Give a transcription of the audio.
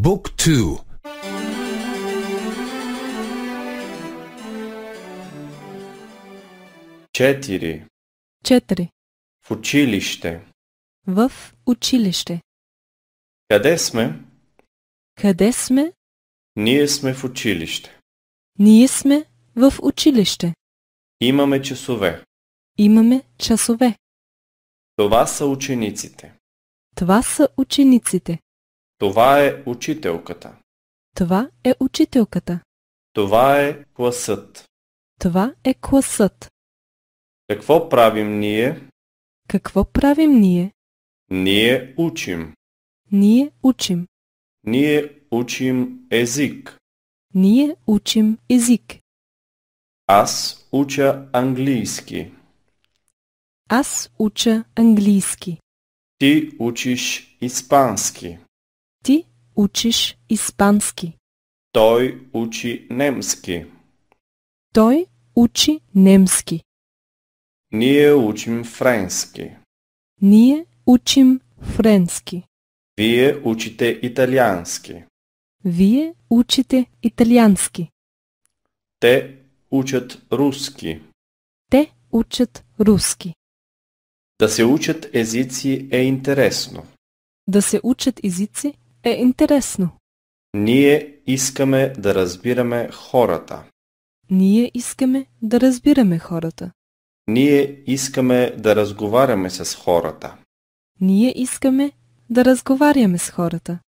2. В В училище. училище. Къде сме? Къде сме? Ние сме в училище. Ние сме в училище. Имаме часове. Имаме часове. Това са учениците. Това са учениците. Това е учителката. Това е учителката. Това е класът. Това е класът. Какво правим ние? Какво правим ние? Ние учим. Ние учим. Ние учим език. Ние учим език. Аз уча английски. Аз уча английски. Ти учиш испански. Ти учиш испански. Той учи немски. Той учи немски. Ние учим френски. Ние учим френски. Вие учите италиански. Вие учите италиански. Те учат руски. Те учат руски. Да се учат езици е интересно. Да се учат езици е интересно. Ние искаме да разбираме хората. Ние искаме да разбираме хората. Ние искаме да разговаряме с хората. Ние искаме да разговаряме с хората.